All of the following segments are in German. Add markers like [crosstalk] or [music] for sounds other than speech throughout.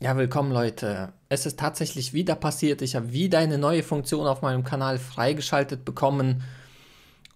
Ja, willkommen Leute. Es ist tatsächlich wieder passiert. Ich habe wieder eine neue Funktion auf meinem Kanal freigeschaltet bekommen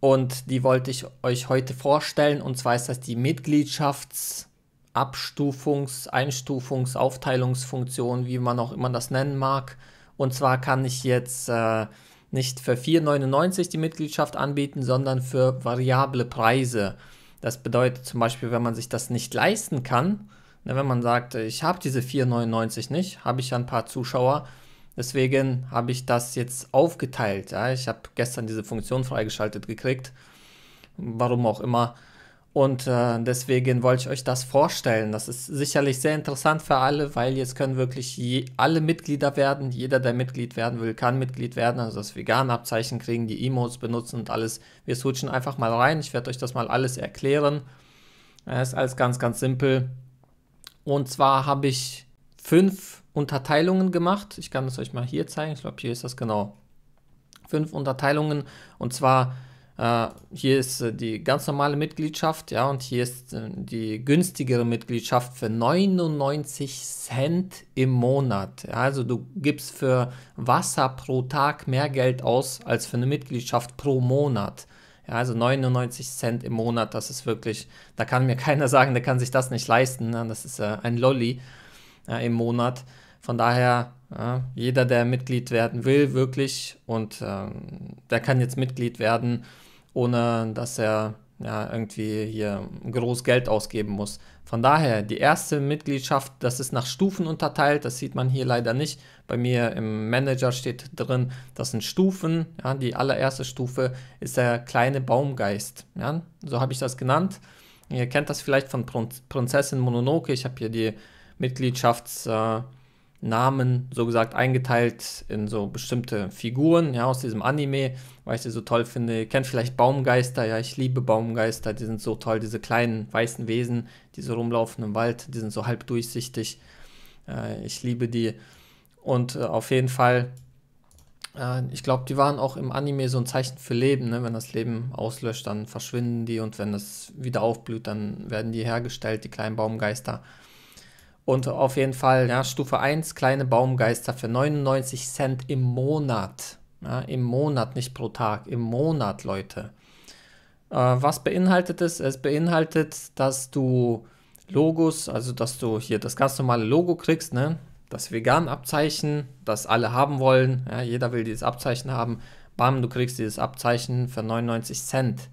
und die wollte ich euch heute vorstellen. Und zwar ist das die Mitgliedschaftsabstufungs-, Einstufungs-, Aufteilungsfunktion, wie man auch immer das nennen mag. Und zwar kann ich jetzt äh, nicht für 4,99 die Mitgliedschaft anbieten, sondern für variable Preise. Das bedeutet zum Beispiel, wenn man sich das nicht leisten kann, wenn man sagt, ich habe diese 4,99 nicht, habe ich ja ein paar Zuschauer. Deswegen habe ich das jetzt aufgeteilt. Ja? Ich habe gestern diese Funktion freigeschaltet gekriegt, warum auch immer. Und äh, deswegen wollte ich euch das vorstellen. Das ist sicherlich sehr interessant für alle, weil jetzt können wirklich je, alle Mitglieder werden. Jeder, der Mitglied werden will, kann Mitglied werden. Also das Vegan-Abzeichen kriegen, die Emotes benutzen und alles. Wir switchen einfach mal rein. Ich werde euch das mal alles erklären. Es ist alles ganz, ganz simpel. Und zwar habe ich fünf Unterteilungen gemacht. Ich kann es euch mal hier zeigen. Ich glaube, hier ist das genau. Fünf Unterteilungen. Und zwar äh, hier ist äh, die ganz normale Mitgliedschaft, ja, und hier ist äh, die günstigere Mitgliedschaft für 99 Cent im Monat. Ja, also du gibst für Wasser pro Tag mehr Geld aus als für eine Mitgliedschaft pro Monat. Ja, also 99 Cent im Monat, das ist wirklich, da kann mir [laughs] keiner sagen, der kann sich das nicht leisten. Ne? Das ist äh, ein Lolly äh, im Monat. Von daher, ja, jeder, der Mitglied werden will, wirklich, und ähm, der kann jetzt Mitglied werden, ohne dass er ja, irgendwie hier groß Geld ausgeben muss. Von daher, die erste Mitgliedschaft, das ist nach Stufen unterteilt, das sieht man hier leider nicht. Bei mir im Manager steht drin, das sind Stufen. Ja, die allererste Stufe ist der kleine Baumgeist. Ja, so habe ich das genannt. Ihr kennt das vielleicht von Prinzessin Mononoke. Ich habe hier die Mitgliedschafts... Äh, Namen so gesagt eingeteilt in so bestimmte Figuren ja, aus diesem Anime, weil ich sie so toll finde. Ihr kennt vielleicht Baumgeister, ja, ich liebe Baumgeister, die sind so toll, diese kleinen weißen Wesen, die so rumlaufen im Wald, die sind so halb durchsichtig. Äh, ich liebe die. Und äh, auf jeden Fall, äh, ich glaube, die waren auch im Anime so ein Zeichen für Leben. Ne? Wenn das Leben auslöscht, dann verschwinden die und wenn es wieder aufblüht, dann werden die hergestellt, die kleinen Baumgeister. Und auf jeden Fall, ja, Stufe 1, kleine Baumgeister für 99 Cent im Monat. Ja, Im Monat, nicht pro Tag, im Monat, Leute. Äh, was beinhaltet es? Es beinhaltet, dass du Logos, also dass du hier das ganz normale Logo kriegst, ne? das Vegan-Abzeichen, das alle haben wollen. Ja, jeder will dieses Abzeichen haben. Bam, du kriegst dieses Abzeichen für 99 Cent.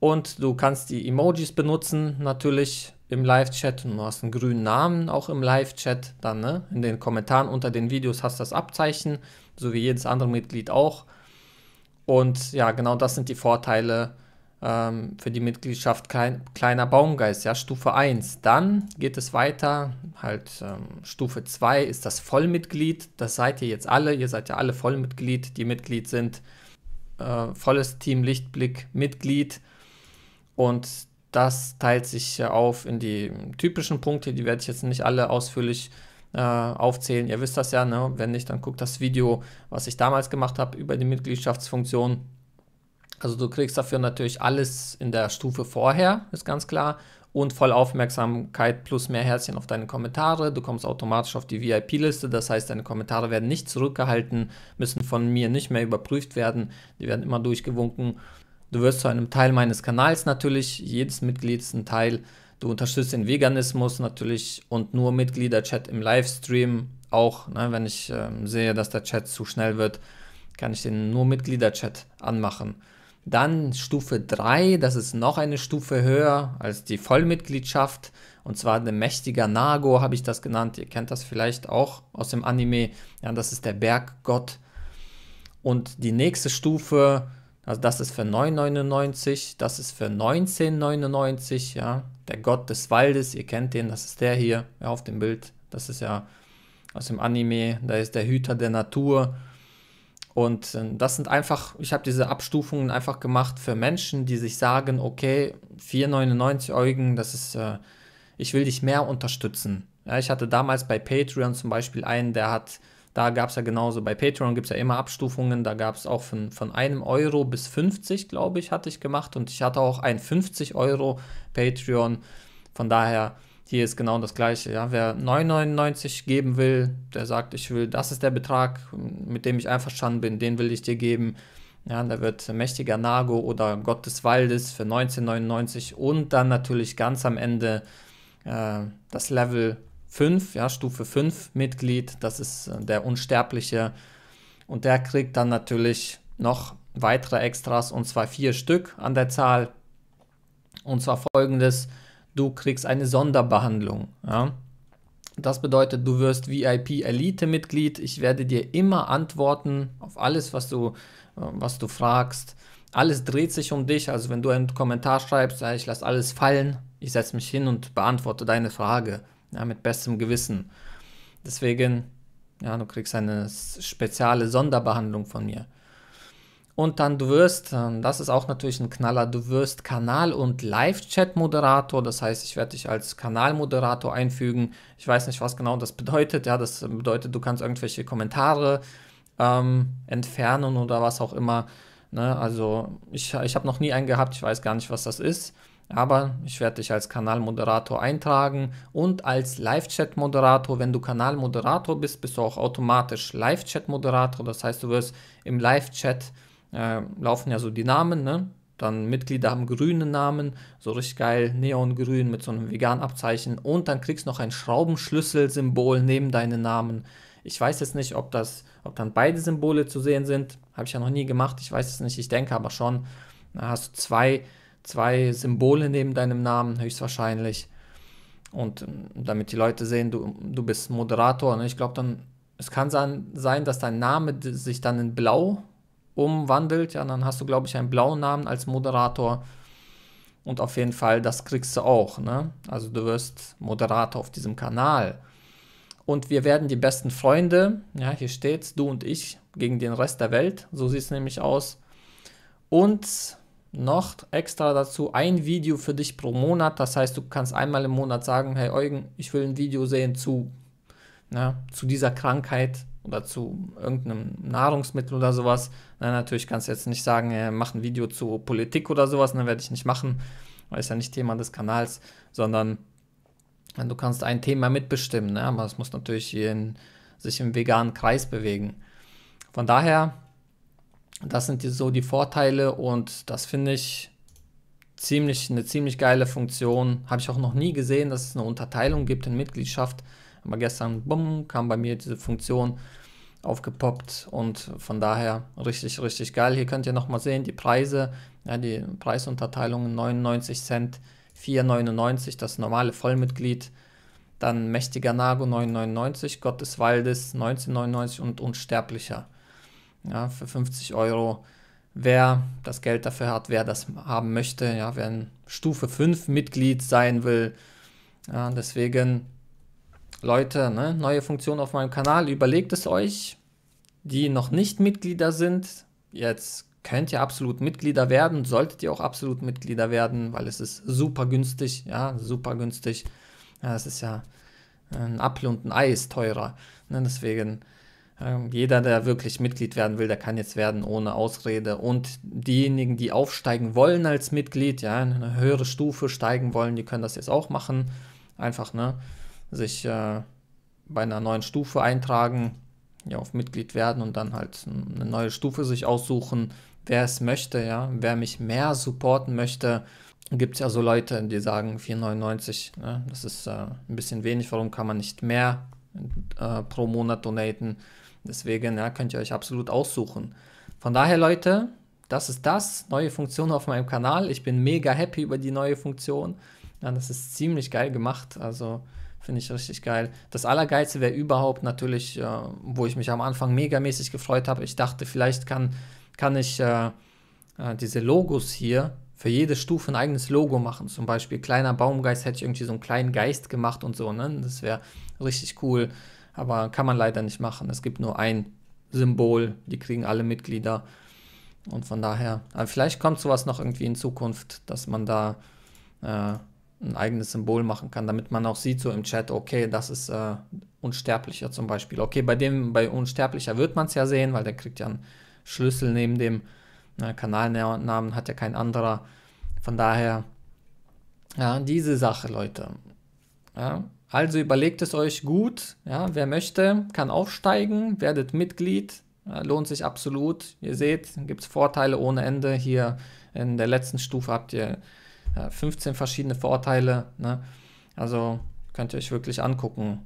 Und du kannst die Emojis benutzen, natürlich im Live-Chat und du hast einen grünen Namen auch im Live-Chat, dann ne? in den Kommentaren unter den Videos hast du das Abzeichen, so wie jedes andere Mitglied auch. Und ja, genau das sind die Vorteile ähm, für die Mitgliedschaft Klein, Kleiner Baumgeist, ja, Stufe 1. Dann geht es weiter, halt ähm, Stufe 2 ist das Vollmitglied, das seid ihr jetzt alle, ihr seid ja alle Vollmitglied, die Mitglied sind, äh, volles Team Lichtblick Mitglied. Und das teilt sich auf in die typischen Punkte, die werde ich jetzt nicht alle ausführlich äh, aufzählen. Ihr wisst das ja, ne? wenn nicht, dann guckt das Video, was ich damals gemacht habe über die Mitgliedschaftsfunktion. Also du kriegst dafür natürlich alles in der Stufe vorher, ist ganz klar. Und voll Aufmerksamkeit plus mehr Herzchen auf deine Kommentare. Du kommst automatisch auf die VIP-Liste, das heißt, deine Kommentare werden nicht zurückgehalten, müssen von mir nicht mehr überprüft werden, die werden immer durchgewunken. Du wirst zu einem Teil meines Kanals natürlich. Jedes Mitglied ist ein Teil. Du unterstützt den Veganismus natürlich und nur Mitgliederchat im Livestream auch. Ne? Wenn ich äh, sehe, dass der Chat zu schnell wird, kann ich den nur Mitgliederchat anmachen. Dann Stufe 3, das ist noch eine Stufe höher als die Vollmitgliedschaft. Und zwar der mächtige Nago habe ich das genannt. Ihr kennt das vielleicht auch aus dem Anime. Ja, das ist der Berggott. Und die nächste Stufe also das ist für 9,99, das ist für 19,99, ja. Der Gott des Waldes, ihr kennt den, das ist der hier ja, auf dem Bild. Das ist ja aus dem Anime, da ist der Hüter der Natur. Und äh, das sind einfach, ich habe diese Abstufungen einfach gemacht für Menschen, die sich sagen, okay, 4,99 Eugen, das ist, äh, ich will dich mehr unterstützen. Ja, ich hatte damals bei Patreon zum Beispiel einen, der hat da gab es ja genauso, bei Patreon gibt es ja immer Abstufungen, da gab es auch von, von einem Euro bis 50, glaube ich, hatte ich gemacht und ich hatte auch ein 50 Euro Patreon. Von daher, hier ist genau das gleiche. Ja, wer 9,99 geben will, der sagt, ich will, das ist der Betrag, mit dem ich einverstanden bin, den will ich dir geben. Ja, da wird mächtiger Nago oder Gott des Waldes für 19,99 und dann natürlich ganz am Ende äh, das Level 5, ja, Stufe 5 Mitglied, das ist äh, der Unsterbliche. Und der kriegt dann natürlich noch weitere Extras und zwar vier Stück an der Zahl. Und zwar folgendes: Du kriegst eine Sonderbehandlung. Ja. Das bedeutet, du wirst VIP-Elite-Mitglied. Ich werde dir immer antworten auf alles, was du, äh, was du fragst. Alles dreht sich um dich. Also, wenn du einen Kommentar schreibst, ja, ich lasse alles fallen, ich setze mich hin und beantworte deine Frage ja, mit bestem Gewissen. Deswegen, ja, du kriegst eine spezielle Sonderbehandlung von mir. Und dann du wirst, ähm, das ist auch natürlich ein Knaller, du wirst Kanal- und Live-Chat-Moderator. Das heißt, ich werde dich als Kanalmoderator einfügen. Ich weiß nicht, was genau das bedeutet. Ja, das bedeutet, du kannst irgendwelche Kommentare ähm, entfernen oder was auch immer. Ne? Also ich, ich habe noch nie einen gehabt, ich weiß gar nicht, was das ist. Aber ich werde dich als Kanalmoderator eintragen und als Live-Chat-Moderator. Wenn du Kanalmoderator bist, bist du auch automatisch Live-Chat-Moderator. Das heißt, du wirst im Live-Chat äh, laufen ja so die Namen, ne? Dann Mitglieder haben grüne Namen, so richtig geil, neongrün mit so einem veganen Abzeichen. Und dann kriegst du noch ein Schraubenschlüssel-Symbol neben deinen Namen. Ich weiß jetzt nicht, ob, das, ob dann beide Symbole zu sehen sind. Habe ich ja noch nie gemacht. Ich weiß es nicht. Ich denke aber schon. Da hast du zwei zwei Symbole neben deinem Namen höchstwahrscheinlich. Und ähm, damit die Leute sehen, du, du bist Moderator. Ne? Ich glaube, dann, es kann sein, dass dein Name sich dann in blau umwandelt. Ja, dann hast du, glaube ich, einen blauen Namen als Moderator. Und auf jeden Fall, das kriegst du auch. Ne? Also du wirst Moderator auf diesem Kanal. Und wir werden die besten Freunde. Ja, hier steht's, du und ich gegen den Rest der Welt. So sieht es nämlich aus. Und noch extra dazu ein Video für dich pro Monat. Das heißt, du kannst einmal im Monat sagen, hey Eugen, ich will ein Video sehen zu, ne, zu dieser Krankheit oder zu irgendeinem Nahrungsmittel oder sowas. Na, natürlich kannst du jetzt nicht sagen, äh, mach ein Video zu Politik oder sowas, dann ne, werde ich nicht machen, weil ist ja nicht Thema des Kanals, sondern du kannst ein Thema mitbestimmen, ne? aber es muss natürlich in, sich im veganen Kreis bewegen. Von daher das sind die, so die Vorteile und das finde ich ziemlich, eine ziemlich geile Funktion. Habe ich auch noch nie gesehen, dass es eine Unterteilung gibt in Mitgliedschaft. Aber gestern, bumm, kam bei mir diese Funktion aufgepoppt und von daher richtig, richtig geil. Hier könnt ihr nochmal sehen, die Preise, ja, die Preisunterteilung 99 Cent, 4,99 das normale Vollmitglied, dann Mächtiger Nago 9,99, Gott des Waldes 19,99 und Unsterblicher ja, für 50 Euro. Wer das Geld dafür hat, wer das haben möchte, ja, wer ein Stufe 5 Mitglied sein will. Ja, deswegen, Leute, ne, neue Funktion auf meinem Kanal, überlegt es euch, die noch nicht Mitglieder sind. Jetzt könnt ihr absolut Mitglieder werden, solltet ihr auch absolut Mitglieder werden, weil es ist super günstig, ja, super günstig. Ja, es ist ja ein Apfel und ein Ei ist teurer. Ne, deswegen ähm, jeder, der wirklich Mitglied werden will, der kann jetzt werden ohne Ausrede. Und diejenigen, die aufsteigen wollen als Mitglied, ja, in eine höhere Stufe steigen wollen, die können das jetzt auch machen. Einfach, ne, sich äh, bei einer neuen Stufe eintragen, ja, auf Mitglied werden und dann halt eine neue Stufe sich aussuchen. Wer es möchte, ja, wer mich mehr supporten möchte, gibt es ja so Leute, die sagen 4,99, ne, das ist äh, ein bisschen wenig, warum kann man nicht mehr äh, pro Monat donaten. Deswegen ja, könnt ihr euch absolut aussuchen. Von daher, Leute, das ist das. Neue Funktion auf meinem Kanal. Ich bin mega happy über die neue Funktion. Ja, das ist ziemlich geil gemacht. Also finde ich richtig geil. Das Allergeilste wäre überhaupt natürlich, äh, wo ich mich am Anfang megamäßig gefreut habe. Ich dachte, vielleicht kann, kann ich äh, äh, diese Logos hier für jede Stufe ein eigenes Logo machen. Zum Beispiel kleiner Baumgeist hätte ich irgendwie so einen kleinen Geist gemacht und so. Ne? Das wäre richtig cool aber kann man leider nicht machen. Es gibt nur ein Symbol, die kriegen alle Mitglieder. Und von daher, vielleicht kommt sowas noch irgendwie in Zukunft, dass man da äh, ein eigenes Symbol machen kann, damit man auch sieht so im Chat, okay, das ist äh, Unsterblicher zum Beispiel. Okay, bei dem, bei Unsterblicher wird man es ja sehen, weil der kriegt ja einen Schlüssel neben dem äh, Kanalnamen, hat ja kein anderer. Von daher, ja, diese Sache, Leute. Ja, also überlegt es euch gut. Ja, wer möchte, kann aufsteigen, werdet Mitglied. Lohnt sich absolut. Ihr seht, gibt es Vorteile ohne Ende. Hier in der letzten Stufe habt ihr 15 verschiedene Vorteile. Ne? Also könnt ihr euch wirklich angucken.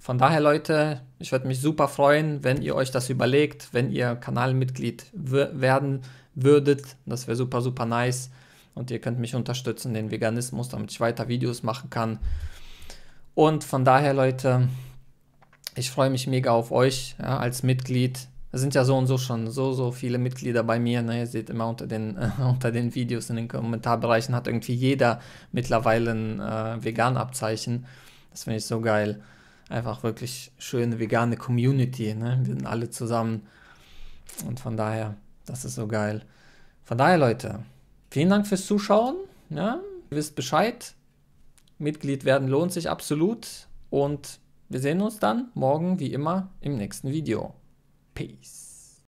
Von daher, Leute, ich würde mich super freuen, wenn ihr euch das überlegt, wenn ihr Kanalmitglied werden würdet. Das wäre super, super nice. Und ihr könnt mich unterstützen, den Veganismus, damit ich weiter Videos machen kann. Und von daher, Leute, ich freue mich mega auf euch ja, als Mitglied. Es sind ja so und so schon so, so viele Mitglieder bei mir. Ne? Ihr seht immer unter den, äh, [laughs] unter den Videos, in den Kommentarbereichen hat irgendwie jeder mittlerweile ein äh, Vegan-Abzeichen. Das finde ich so geil. Einfach wirklich schöne vegane Community. Ne? Wir sind alle zusammen. Und von daher, das ist so geil. Von daher, Leute, vielen Dank fürs Zuschauen. Ja? Ihr wisst Bescheid. Mitglied werden lohnt sich absolut und wir sehen uns dann morgen wie immer im nächsten Video. Peace.